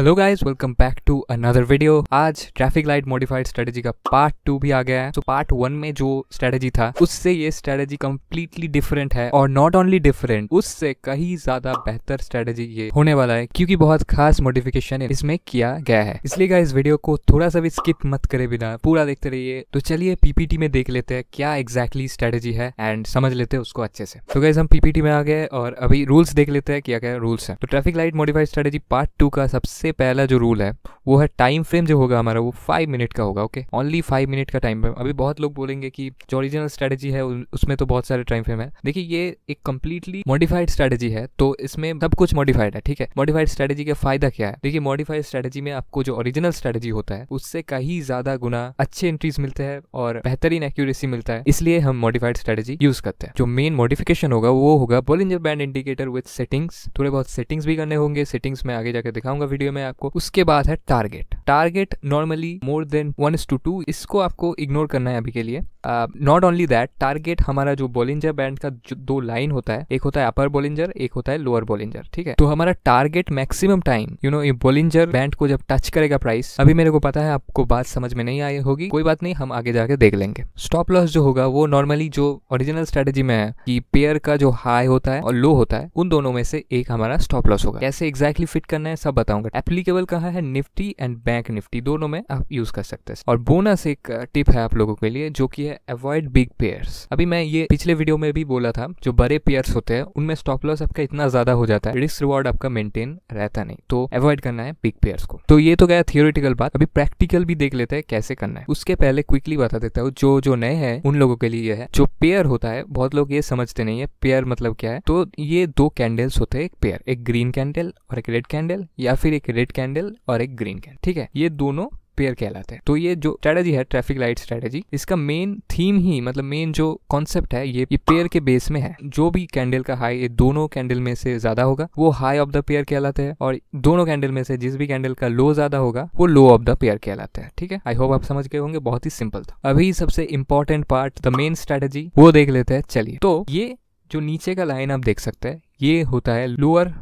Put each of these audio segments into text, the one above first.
hello guys welcome back to another video आज traffic light modified strategy का part two भी आ गया है तो पार्ट वन में जो स्ट्रेटजी था उससे ये स्ट्रेटजी कम्प्लीटली डिफरेंट है और नॉट ओनली डिफरेंट उससे कहीं ज्यादा बेहतर स्ट्रेटजी ये होने वाला है क्योंकि बहुत खास मॉडिफिकेशन इसमें किया गया है इसलिए इस वीडियो को थोड़ा सा भी स्किप मत करे बिना पूरा देखते रहिए तो चलिए पीपीटी में देख लेते हैं क्या एग्जैक्टली exactly स्ट्रेटेजी है एंड समझ लेते हैं उसको अच्छे से तो गाइज हम पीपीटी में आ गए और अभी रूल्स देख लेते हैं क्या क्या रूल्स है तो traffic light modified strategy part two का सबसे सबसे पहला जो रूल है वो है टाइम फ्रेम जो होगा हमारा वो फाइव मिनट का होगा ओके ओनली फाइव मिनट का टाइम फ्रेम अभी बहुत लोग बोलेंगे कि जो ओरिजिनल स्ट्रेटेजी है उसमें तो बहुत सारे टाइम फ्रेम है देखिए ये एक कम्प्लीटली मॉडिफाइड स्ट्रेटेजी है तो इसमें सब कुछ मॉडिफाइड है ठीक है मॉडिफाइड स्ट्रेटेजी का फायदा क्या है देखिए मॉडिफाइड स्ट्रेटेजी में आपको जो ओरिजिनल स्ट्रेटेजी होता है उससे कहीं ज्यादा गुना अच्छे एंट्रीज मिलते हैं और बेहतरीन एक्यूरेसी मिलता है इसलिए हम मॉडिफाइड स्ट्रेटेजी यूज करते हैं जो मेन मॉडिफिकेशन होगा वो होगा Bollinger band indicator with settings थोड़े बहुत सेटिंग्स भी करने होंगे सेटिंग्स में आगे जाकर दिखाऊंगा वीडियो वीडियो में आपको उसके बाद है target target normally more than one is to two इसको आपको इग्नोर करना है अभी के लिए नॉट ओनली दैट टारगेट हमारा जो बोलिंजर बैंड का जो दो लाइन होता है एक होता है अपर बोलिंजर एक होता है लोअर बोलिंजर ठीक है तो हमारा target maximum time you know ये बोलिंजर बैंड को जब टच करेगा प्राइस अभी मेरे को पता है आपको बात समझ में नहीं आई होगी कोई बात नहीं हम आगे जाके देख लेंगे स्टॉप लॉस जो होगा वो नॉर्मली जो ओरिजिनल स्ट्रेटेजी में है कि पेयर का जो हाई होता है और लो होता है उन दोनों में से एक हमारा स्टॉप लॉस होगा कैसे एग्जैक्टली फिट करना है सब बताऊंगा एप्लीकेबल कहाँ है निफ्टी एंड बैंक निफ्टी दोनों में आप यूज कर सकते हैं और बोनस एक टिप है आप लोगों के लिए जो कि है अवॉइड बिग पेयर्स अभी मैं ये पिछले वीडियो में भी बोला था जो बड़े पेयर्स होते हैं उनमें स्टॉप लॉस आपका इतना ज्यादा हो जाता है रिस्क रिवॉर्ड आपका मेंटेन रहता नहीं तो अवॉइड करना है बिग पेयर्स को तो ये तो गया थियोरिटिकल बात अभी प्रैक्टिकल भी देख लेते हैं कैसे करना है उसके पहले क्विकली बता देता हूँ जो जो नए हैं उन लोगों के लिए है जो पेयर होता है बहुत लोग ये समझते नहीं है पेयर मतलब क्या है तो ये दो कैंडल्स होते हैं एक पेयर एक ग्रीन कैंडल और एक रेड कैंडल या फिर एक रेड कैंडल और एक ग्रीन कैंडल ठीक है ये दोनों पेयर कहलाते हैं तो ये जो स्ट्रेटेजी है ट्रैफिक लाइट स्ट्रेटेजी इसका मेन थीम ही मतलब मेन जो कॉन्सेप्ट है ये ये पेयर के बेस में है जो भी कैंडल का हाई दोनों कैंडल में से ज्यादा होगा वो हाई ऑफ द पेयर कहलाते हैं और दोनों कैंडल में से जिस भी कैंडल का लो ज्यादा होगा वो लो ऑफ द पेयर कहलाते हैं ठीक है आई होप आप समझ गए होंगे बहुत ही सिंपल था अभी सबसे important part the main strategy वो देख लेते हैं चलिए तो ये जो नीचे का लाइन आप देख सकते हैं ये होता है लोअर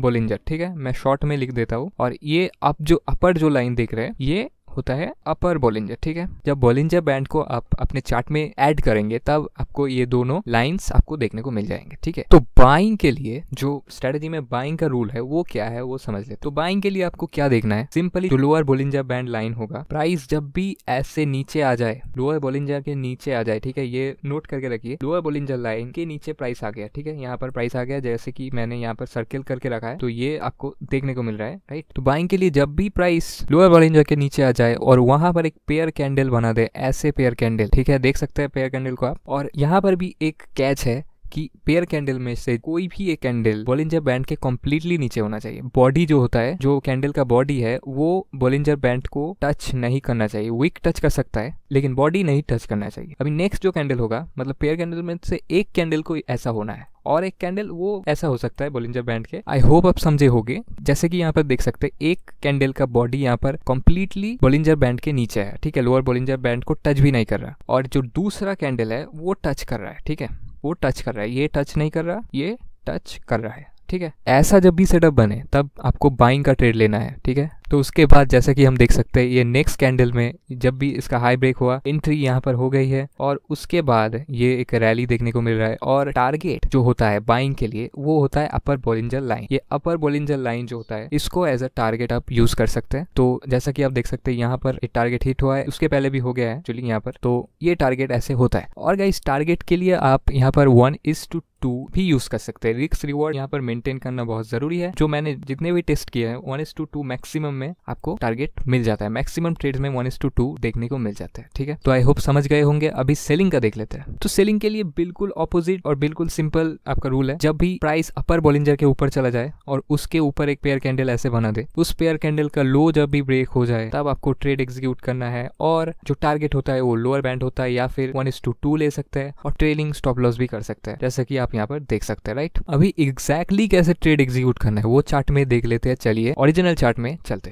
बोलिंजर ठीक है मैं शॉर्ट में लिख देता हूँ और ये आप जो अपर जो लाइन देख रहे हैं ये होता है अपर बोलिंजर ठीक है जब बोलिंजर बैंड को आप अपने चार्ट में ऐड करेंगे तब आपको ये दोनों लाइंस आपको देखने को मिल जाएंगे ठीक है तो बाइंग के लिए जो स्ट्रेटेजी में बाइंग का रूल है वो क्या है वो समझ ले तो बाइंग के लिए आपको क्या देखना है सिंपली जो लोअर बोलिंजर बैंड लाइन होगा प्राइस जब भी ऐसे नीचे आ जाए लोअर बोलिंजर के नीचे आ जाए ठीक है ये नोट करके रखिए लोअर बोलिंजर लाइन के नीचे प्राइस आ गया ठीक है यहाँ पर प्राइस आ गया जैसे की मैंने यहाँ पर सर्किल करके रखा है तो ये आपको देखने को मिल रहा है राइट तो बाइंग के लिए जब भी प्राइस लोअर बोलिंजर के नीचे आ जाए और वहां पर एक पेयर कैंडल बना दे ऐसे पेयर कैंडल ठीक है देख सकते हैं पेयर कैंडल को आप और यहाँ पर भी एक कैच है कि पेयर कैंडल में से कोई भी एक कैंडल बोलिंजर बैंड के कम्प्लीटली नीचे होना चाहिए बॉडी जो होता है जो कैंडल का बॉडी है वो बोलिंजर बैंड को टच नहीं करना चाहिए वीक टच कर सकता है लेकिन बॉडी नहीं टच करना चाहिए अभी नेक्स्ट जो कैंडल होगा मतलब पेयर कैंडल में से एक कैंडल को ऐसा होना है और एक कैंडल वो ऐसा हो सकता है बोलिंजर बैंड के आई होप आप समझे होगे जैसे कि यहाँ पर देख सकते हैं एक कैंडल का बॉडी यहाँ पर कम्प्लीटली बोलिंजर बैंड के नीचे है ठीक है लोअर बोलिंजर बैंड को टच भी नहीं कर रहा और जो दूसरा कैंडल है वो टच कर रहा है ठीक है वो टच कर रहा है ये टच नहीं कर रहा ये टच कर रहा है ठीक है ऐसा जब भी सेटअप बने तब आपको बाइंग का ट्रेड लेना है ठीक है तो उसके बाद जैसा कि हम देख सकते हैं ये नेक्स्ट कैंडल में जब भी इसका हाई ब्रेक हुआ एंट्री यहाँ पर हो गई है और उसके बाद ये एक रैली देखने को मिल रहा है और टारगेट जो होता है बाइंग के लिए वो होता है अपर बोलिंजर लाइन ये अपर बोलिंजर लाइन जो होता है इसको एज अ टारगेट आप यूज कर सकते हैं तो जैसा की आप देख सकते हैं यहाँ पर टारगेट हिट हुआ है उसके पहले भी हो गया है चलिए यहाँ पर तो ये टारगेट ऐसे होता है और इस टारगेट के लिए आप यहाँ पर वन इज टू टू भी यूज कर सकते हैं रिक्स रिवॉर्ड यहाँ पर मेंटेन करना बहुत जरूरी है जो मैंने जितने भी टेस्ट किए हैं one is to two maximum में आपको टारगेट मिल जाता है मैक्सिमम ट्रेड्स में वन इज टू टू देखने को मिल जाता है ठीक है तो आई होप समझ गए होंगे अभी सेलिंग का देख लेते हैं तो सेलिंग के लिए बिल्कुल ऑपोजिट और बिल्कुल सिंपल आपका रूल है जब भी प्राइस अपर बॉलिंजर के ऊपर चला जाए और उसके ऊपर एक पेयर कैंडल ऐसे बना दे उस पेयर कैंडल का लो जब भी ब्रेक हो जाए तब आपको ट्रेड एग्जीक्यूट करना है और जो टारगेट होता है वो लोअर बैंड होता है या फिर वन इज टू टू ले सकते हैं और ट्रेलिंग स्टॉप लॉस भी कर सकते हैं जैसे कि आप यहाँ पर देख सकते हैं राइट अभी एग्जैक्टली exactly कैसे ट्रेड एग्जीक्यूट करना है वो चार्ट में देख लेते हैं चलिए ओरिजिनल चार्ट में चलते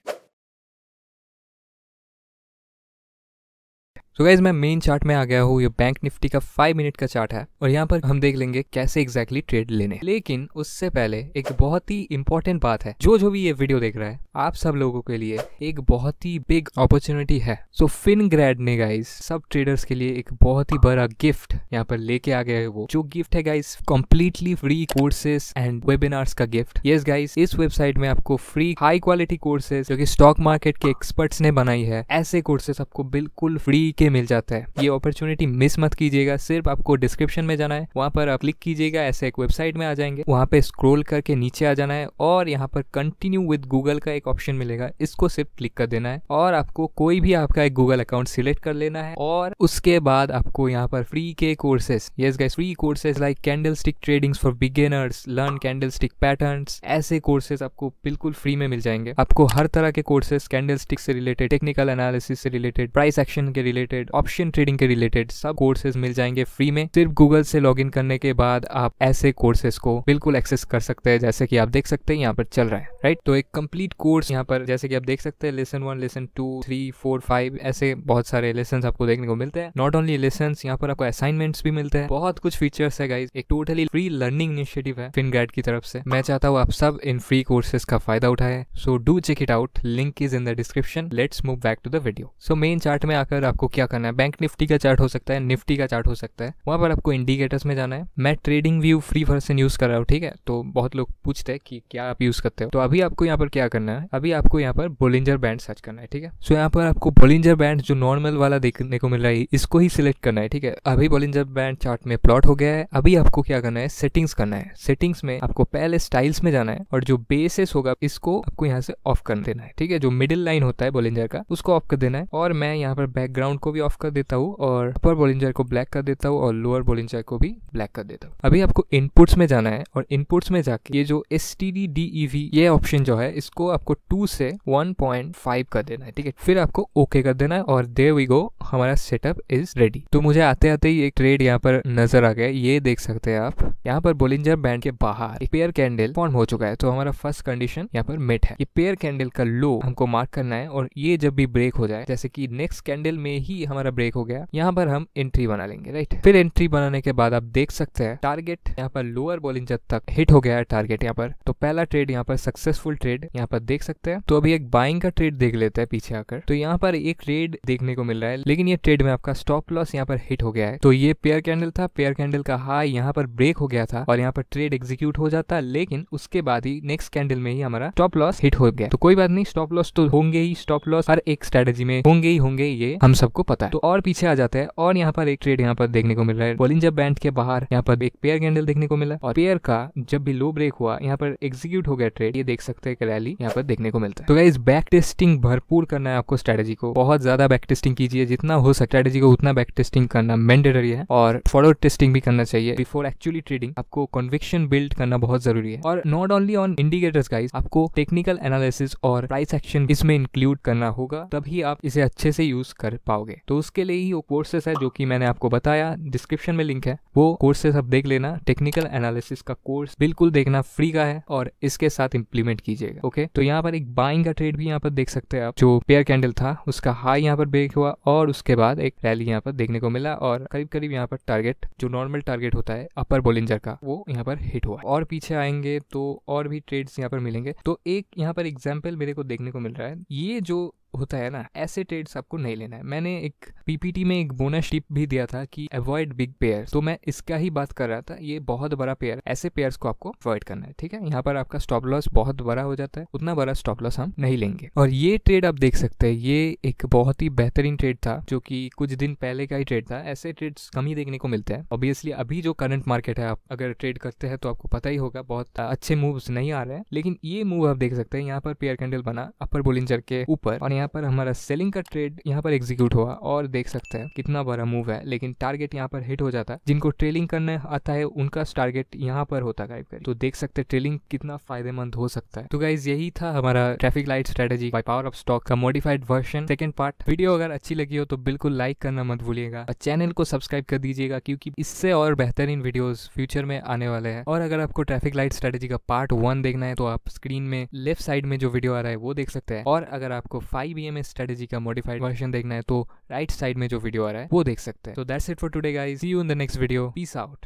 सो गाइज मैं मेन चार्ट में आ गया हूँ ये बैंक निफ्टी का फाइव मिनट का चार्ट है और यहाँ पर हम देख लेंगे कैसे एग्जैक्टली exactly ट्रेड लेने लेकिन उससे पहले एक बहुत ही इंपॉर्टेंट बात है जो जो भी ये वीडियो देख रहा है आप सब लोगों के लिए एक बहुत ही बिग अपॉर्चुनिटी है सो फिन ग्रेड ने गाइज सब ट्रेडर्स के लिए एक बहुत ही बड़ा गिफ्ट यहाँ पर लेके आ गया है वो जो गिफ्ट है guys completely free courses and webinars का गिफ्ट यस गाइज इस वेबसाइट में आपको फ्री हाई क्वालिटी कोर्सेज जो की स्टॉक मार्केट के एक्सपर्ट्स ने बनाई है ऐसे कोर्सेस आपको बिल्कुल फ्री के सीधे मिल जाता है ये अपॉर्चुनिटी मिस मत कीजिएगा सिर्फ आपको डिस्क्रिप्शन में जाना है वहां पर आप क्लिक कीजिएगा ऐसे एक वेबसाइट में आ जाएंगे वहां पे स्क्रोल करके नीचे आ जाना है और यहाँ पर कंटिन्यू विद गूगल का एक ऑप्शन मिलेगा इसको सिर्फ क्लिक कर देना है और आपको कोई भी आपका एक गूगल अकाउंट सिलेक्ट कर लेना है और उसके बाद आपको यहाँ पर फ्री के कोर्सेस ये guys free courses like candlestick trading for beginners learn candlestick pattern ऐसे कोर्सेज आपको बिल्कुल फ्री में मिल जाएंगे आपको हर तरह के कोर्सेज कैंडल स्टिक से रिलेटेड टेक्निकल एनालिसिस से रिलेटेड प्राइस एक्शन के रिलेटेड रिलेटेड ऑप्शन ट्रेडिंग के रिलेटेड सब कोर्सेज मिल जाएंगे फ्री में सिर्फ गूगल से लॉग इन करने के बाद आप ऐसे कोर्सेज को बिल्कुल एक्सेस कर सकते हैं जैसे कि आप देख सकते हैं यहाँ पर चल रहा है राइट तो एक कंप्लीट कोर्स यहाँ पर जैसे कि आप देख सकते हैं lesson one lesson two three four five ऐसे बहुत सारे लेसन आपको देखने को मिलते हैं नॉट ओनली लेसन यहाँ पर आपको असाइनमेंट्स भी मिलते हैं बहुत कुछ फीचर्स है गाइज एक टोटली फ्री लर्निंग इनिशिएटिव है फिनग्रेड की तरफ से मैं चाहता हूँ आप सब इन फ्री कोर्सेज का फायदा उठाए so do check it out link is in the description let's move back to the video so main chart में आकर आपको क्या क्या करना है बैंक निफ्टी का चार्ट हो सकता है निफ्टी का चार्ट हो सकता है वहाँ पर आपको इंडिकेटर्स में जाना है मैं trading view free version use कर रहा हूँ ठीक है तो बहुत लोग पूछते हैं कि क्या आप यूज़ करते हो तो अभी आपको यहाँ पर क्या करना है अभी आपको यहाँ पर बोलिंजर बैंड सर्च करना है ठीक है सो यहाँ पर आपको बोलिंजर बैंड जो नॉर्मल वाला देखने को मिल रहा है इसको ही सिलेक्ट करना है ठीक है अभी बोलिंजर बैंड चार्ट में प्लॉट हो गया है अभी आपको क्या करना है सेटिंग्स करना है सेटिंग्स में आपको पहले स्टाइल्स में जाना है और जो बेसिस होगा इसको आपको यहाँ से ऑफ कर देना है ठीक है जो मिडिल लाइन होता है बोलिंजर का उसको ऑफ कर देना है और मैं यहाँ पर बैकग्राउंड को भी ऑफ कर देता हूँ और अपर बोलिंजर को ब्लैक कर देता हूँ और लोअर बोलिंजर को भी ब्लैक कर देता हूँ अभी आपको इनपुट्स में जाना है और इनपुट्स में जाके ये जो S T D D E V ये ऑप्शन जो है इसको आपको टू से वन पॉइंट फाइव कर देना है ठीक है फिर आपको ओके कर देना है और दे वी गो हमारा सेटअप इज रेडी तो मुझे आते आते ही एक ट्रेड यहाँ पर नजर आ गया ये देख सकते हैं आप यहाँ पर बोलिंजर बैंड के बाहर एक पेयर कैंडल फॉर्म हो चुका है तो हमारा फर्स्ट कंडीशन यहाँ पर मिट है ये पेयर कैंडल का लो हमको मार्क करना है और ये जब भी ब्रेक हो जाए जैसे कि नेक्स्ट कैंडल में ही हमारा ब्रेक हो गया यहाँ पर हम एंट्री बना लेंगे राइट फिर एंट्री बनाने के बाद आप देख सकते हैं टारगेट यहाँ पर लोअर बॉलिंग जब तक हिट हो गया है टारगेट यहाँ पर तो पहला ट्रेड यहाँ पर सक्सेसफुल ट्रेड यहाँ पर देख सकते हैं तो अभी एक बाइंग का ट्रेड देख लेते हैं पीछे आकर तो यहाँ पर एक ट्रेड देखने को मिल रहा है लेकिन ये ट्रेड में आपका स्टॉप लॉस यहाँ पर हिट हो गया है तो ये पेयर कैंडल था पेयर कैंडल का हाई यहाँ पर ब्रेक हो गया था और यहाँ पर ट्रेड एग्जीक्यूट हो जाता लेकिन उसके बाद ही नेक्स्ट कैंडल में ही हमारा स्टॉप लॉस हिट हो गया तो कोई बात नहीं स्टॉप लॉस तो होंगे ही स्टॉप लॉस हर एक स्ट्रेटेजी में होंगे ही होंगे ये हम सबको पता है तो और पीछे आ जाता है और यहाँ पर एक ट्रेड यहाँ पर देखने को मिल रहा है बोलिंजर बैंड के बाहर यहाँ पर एक पेयर कैंडल देखने को मिला और पेयर का जब भी लो ब्रेक हुआ यहाँ पर एग्जीक्यूट हो गया ट्रेड ये देख सकते हैं रैली यहाँ पर देखने को मिलता है तो इस बैक टेस्टिंग भरपूर करना है आपको स्ट्रेटेजी को बहुत ज्यादा बैक टेस्टिंग कीजिए जितना हो सकता स्ट्रेटेजी को उतना बैक टेस्टिंग करना मैंडेटरी है और फॉरवर्ड टेस्टिंग भी करना चाहिए बिफोर एक्चुअली ट्रेडिंग आपको कन्विक्शन बिल्ड करना बहुत जरूरी है और not only on indicators guys आपको टेक्निकल एनालिसिस और प्राइस एक्शन इसमें इंक्लूड करना होगा तभी आप इसे अच्छे से यूज कर पाओगे चाहिए तो उसके लिए ही वो कोर्सेस है जो कि मैंने आपको बताया डिस्क्रिप्शन में लिंक है वो कोर्सेस आप देख लेना टेक्निकल एनालिसिस का कोर्स बिल्कुल देखना फ्री का है और इसके साथ इम्प्लीमेंट कीजिएगा ओके तो यहाँ पर एक बाइंग का ट्रेड भी यहाँ पर देख सकते हैं आप जो पेयर कैंडल था उसका हाई यहाँ पर ब्रेक हुआ और उसके बाद एक रैली यहाँ पर देखने को मिला और करीब करीब यहाँ पर टारगेट जो नॉर्मल टारगेट होता है अपर बोलिंजर का वो यहाँ पर हिट हुआ और पीछे आएंगे तो और भी ट्रेड्स यहाँ पर मिलेंगे तो एक यहाँ पर एग्जाम्पल मेरे को देखने को मिल रहा है ये जो होता है ना ऐसे ट्रेड्स आपको नहीं लेना है मैंने एक पीपीटी में एक बोनस टिप भी दिया था कि अवॉइड बिग पेयर तो मैं इसका ही बात कर रहा था ये बहुत बड़ा पेयर ऐसे पेयर को आपको अवॉइड करना है ठीक है यहाँ पर आपका स्टॉप लॉस बहुत बड़ा हो जाता है उतना बड़ा स्टॉप लॉस हम नहीं लेंगे और ये ट्रेड आप देख सकते हैं ये एक बहुत ही बेहतरीन ट्रेड था जो कि कुछ दिन पहले का ही ट्रेड था ऐसे ट्रेड कम ही देखने को मिलते हैं ऑब्वियसली अभी जो करंट मार्केट है आप अगर ट्रेड करते हैं तो आपको पता ही होगा बहुत अच्छे मूव नहीं आ रहे हैं लेकिन ये मूव आप देख सकते हैं यहाँ पर पेयर कैंडल बना अपर बोलिंजर के ऊपर और यहाँ यहाँ पर हमारा सेलिंग का ट्रेड यहाँ पर एग्जीक्यूट हुआ और देख सकते हैं कितना बड़ा मूव है लेकिन टारगेट यहाँ पर हिट हो जाता है जिनको ट्रेलिंग करने आता है उनका टारगेट यहाँ पर होता है तो देख सकते हैं ट्रेलिंग कितना फायदेमंद हो सकता है तो गाइज यही था हमारा traffic light strategy by power of stock का modified version second part video अगर अच्छी लगी हो तो बिल्कुल लाइक करना मत भूलिएगा चैनल को सब्सक्राइब कर दीजिएगा क्योंकि इससे और बेहतरीन वीडियोस फ्यूचर में आने वाले हैं और अगर आपको ट्रैफिक लाइट स्ट्रेटेजी का पार्ट वन देखना है तो आप स्क्रीन में लेफ्ट साइड में जो वीडियो आ रहा है वो देख सकते हैं और अगर आपको फाइव ईवीएम स्ट्रेटेजी का मॉडिफाइड वर्जन देखना है तो राइट साइड में जो वीडियो आ रहा है वो देख सकते हैं तो that's it for today guys see you in the next video peace out